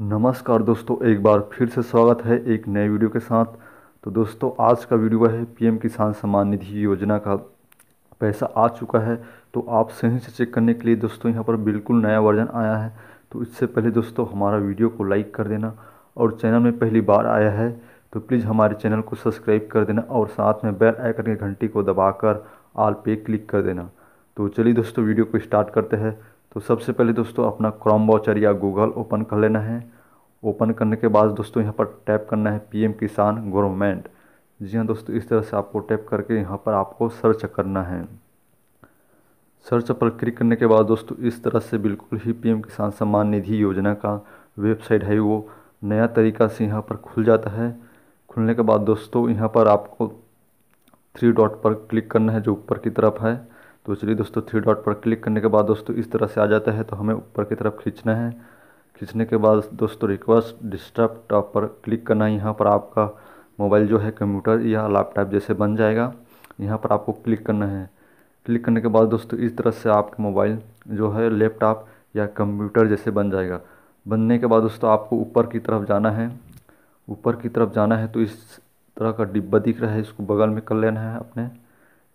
नमस्कार दोस्तों एक बार फिर से स्वागत है एक नए वीडियो के साथ तो दोस्तों आज का वीडियो है पीएम किसान सम्मान निधि योजना का पैसा आ चुका है तो आप सही से चेक करने के लिए दोस्तों यहाँ पर बिल्कुल नया वर्जन आया है तो इससे पहले दोस्तों हमारा वीडियो को लाइक कर देना और चैनल में पहली बार आया है तो प्लीज़ हमारे चैनल को सब्सक्राइब कर देना और साथ में बेल आइकन के घंटी को दबाकर आल पे क्लिक कर देना तो चलिए दोस्तों वीडियो को स्टार्ट करते हैं तो सबसे पहले दोस्तों अपना क्रॉम वाउचर या गूगल ओपन कर लेना है ओपन करने के बाद दोस्तों यहाँ पर टैप करना है पीएम किसान गवर्नमेंट जी हाँ दोस्तों इस तरह से आपको टैप करके यहाँ पर आपको सर्च करना है सर्च पर क्लिक करने के बाद दोस्तों इस तरह से बिल्कुल ही पीएम किसान सम्मान निधि योजना का वेबसाइट है वो नया तरीका से यहाँ पर खुल जाता है खुलने के बाद दोस्तों यहाँ पर आपको थ्री डॉट पर क्लिक करना है जो ऊपर की तरफ है तो चलिए दोस्तों थ्री डॉट पर क्लिक करने के बाद दोस्तों इस तरह से आ जाता है तो हमें ऊपर की तरफ खींचना है खींचने के बाद दोस्तों रिक्वेस्ट डिस्टर्ब टॉप पर क्लिक करना है यहाँ पर आपका मोबाइल जो है कंप्यूटर या लैपटॉप जैसे बन जाएगा यहाँ पर आपको क्लिक करना है क्लिक करने के बाद दोस्तों इस तरह से आपका मोबाइल जो है लैपटॉप या कंप्यूटर जैसे बन जाएगा बनने के बाद दोस्तों आपको ऊपर की तरफ जाना है ऊपर की तरफ जाना है तो इस तरह का डिब्बा दिख रहा है इसको बगल में कर लेना है अपने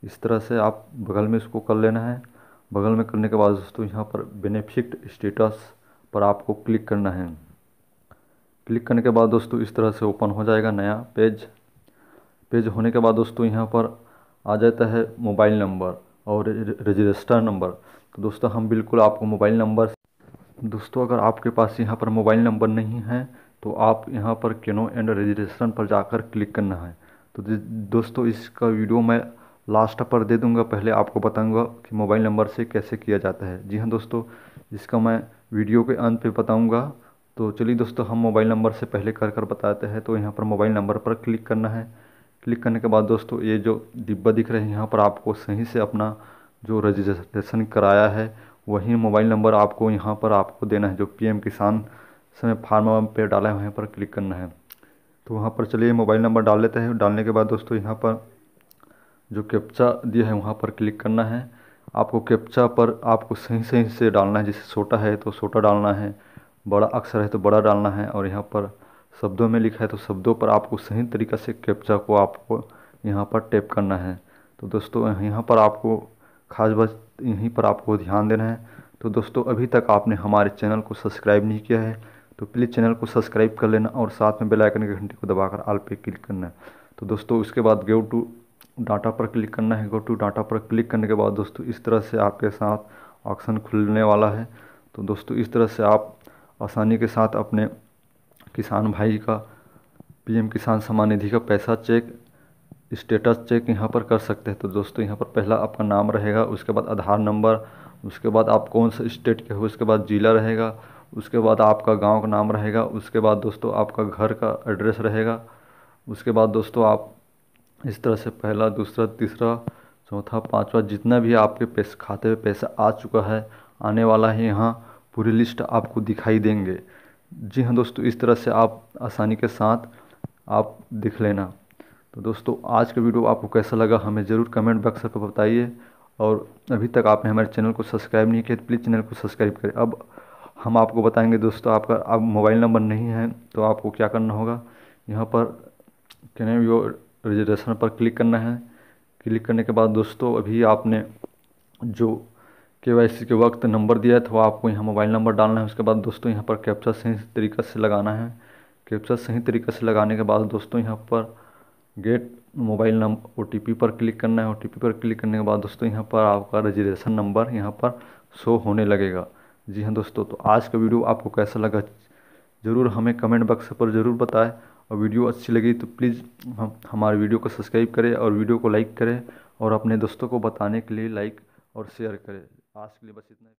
इस तरह से आप बगल में इसको कर लेना है बगल में करने के बाद दोस्तों यहाँ पर बेनिफिट स्टेटस पर आपको क्लिक करना है क्लिक करने के बाद दोस्तों इस तरह से ओपन हो जाएगा नया पेज पेज होने के बाद दोस्तों यहाँ पर आ जाता है मोबाइल नंबर और रजिस्टर नंबर तो दोस्तों हम बिल्कुल आपको मोबाइल नंबर दोस्तों अगर आपके पास यहाँ पर मोबाइल नंबर नहीं है तो आप यहाँ पर केनो एंड रजिस्ट्रेशन पर जाकर क्लिक करना है तो दोस्तों इसका वीडियो मैं लास्ट पर दे दूँगा पहले आपको बताऊँगा कि मोबाइल नंबर से कैसे किया जाता है जी हाँ दोस्तों जिसका मैं वीडियो के अंत पे बताऊँगा तो चलिए दोस्तों हम मोबाइल नंबर से पहले कर कर बताते हैं तो यहाँ पर मोबाइल नंबर पर क्लिक करना है क्लिक करने के बाद दोस्तों ये जो डिब्बा दिख रहा है यहाँ पर आपको सही से अपना जो रजिस्ट्रेशन कराया है वही मोबाइल नंबर आपको यहाँ पर आपको देना है जो पी किसान समय फार्म पे डाला है वहाँ पर क्लिक करना है तो वहाँ पर चलिए मोबाइल नंबर डाल लेते हैं डालने के बाद दोस्तों यहाँ पर जो कैप्चा दिया है वहाँ पर क्लिक करना है आपको कैप्चा पर आपको सही सही से डालना है जैसे छोटा है तो छोटा डालना है बड़ा अक्षर है तो बड़ा डालना है और यहाँ पर शब्दों में लिखा है तो शब्दों पर आपको सही तरीक़ा से कैप्चा को आपको यहाँ पर टैप करना है तो दोस्तों यहाँ पर आपको खास बात यहीं पर आपको ध्यान देना है तो दोस्तों अभी तक आपने हमारे चैनल को सब्सक्राइब नहीं किया है तो प्लीज़ चैनल को सब्सक्राइब कर लेना और साथ में बेल आइकन के घंटे को दबाकर आल पे क्लिक करना है तो दोस्तों उसके बाद गो टू डाटा पर क्लिक करना है गो टू डाटा पर क्लिक करने के बाद दोस्तों इस तरह से आपके साथ ऑप्शन खुलने वाला है तो दोस्तों इस तरह से आप आसानी के साथ अपने किसान भाई का पीएम किसान सम्मान निधि का पैसा चेक स्टेटस चेक यहाँ पर कर सकते हैं तो दोस्तों यहाँ पर पहला आपका नाम रहेगा उसके बाद आधार नंबर उसके बाद आप कौन सा स्टेट के हो उसके बाद ज़िला रहेगा उसके बाद आपका गांव का नाम रहेगा उसके बाद दोस्तों आपका घर का एड्रेस रहेगा उसके बाद दोस्तों आप इस तरह से पहला दूसरा तीसरा चौथा पाँचवा जितना भी आपके पैसे खाते में पैसा आ चुका है आने वाला है यहाँ पूरी लिस्ट आपको दिखाई देंगे जी हाँ दोस्तों इस तरह से आप आसानी के साथ आप देख लेना तो दोस्तों आज का वीडियो आपको कैसा लगा हमें ज़रूर कमेंट बॉक्स पर बताइए और अभी तक आपने हमारे चैनल को सब्सक्राइब नहीं किया तो प्लीज़ चैनल को सब्सक्राइब करें अब हम आपको बताएंगे दोस्तों आपका अब आप मोबाइल नंबर नहीं है तो आपको क्या करना होगा यहाँ पर कैन योर रिजर्वेशन पर क्लिक करना है क्लिक करने के बाद दोस्तों अभी आपने जो के वाई सी के वक्त नंबर दिया है तो आपको यहाँ मोबाइल नंबर डालना है उसके बाद दोस्तों यहाँ पर कैप्चा सही तरीक़े से लगाना है कैप्चा सही तरीक़े से लगाने के बाद दोस्तों यहाँ पर get mobile number O T P पर क्लिक करना है ओ टी पी पर क्लिक करने के बाद दोस्तों यहाँ पर आपका रजिस्ट्रेशन नंबर यहाँ पर शो होने लगेगा जी हाँ दोस्तों तो आज का वीडियो आपको कैसा लगा ज़रूर हमें कमेंट बॉक्स पर ज़रूर बताएं और वीडियो अच्छी लगी तो प्लीज़ हम हमारे वीडियो को सब्सक्राइब करें और वीडियो को लाइक करें और अपने दोस्तों को बताने के लिए लाइक और शेयर करें आज के लिए बस इतना